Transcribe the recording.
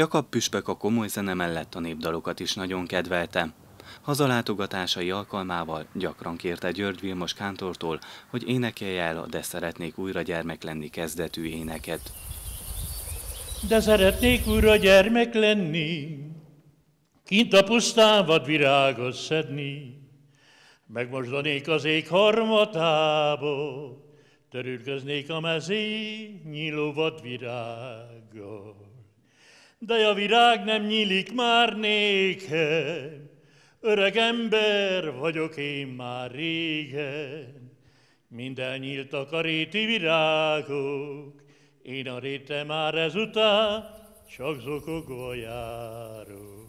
Jakab Püspök a komoly zene mellett a népdalokat is nagyon kedvelte. Hazalátogatásai alkalmával gyakran kérte György Vilmos kántortól, hogy énekelje el a De szeretnék újra gyermek lenni kezdetű éneket. De szeretnék újra gyermek lenni, kint a pusztán vadvirágot szedni, megmosdanék az ég harmatába, törülköznék a mezé nyíló vadvirágot de a virág nem nyílik már nékem. Öreg ember vagyok én már régen, minden nyíltak a réti virágok, én a réte már ezután csak zokogva járok.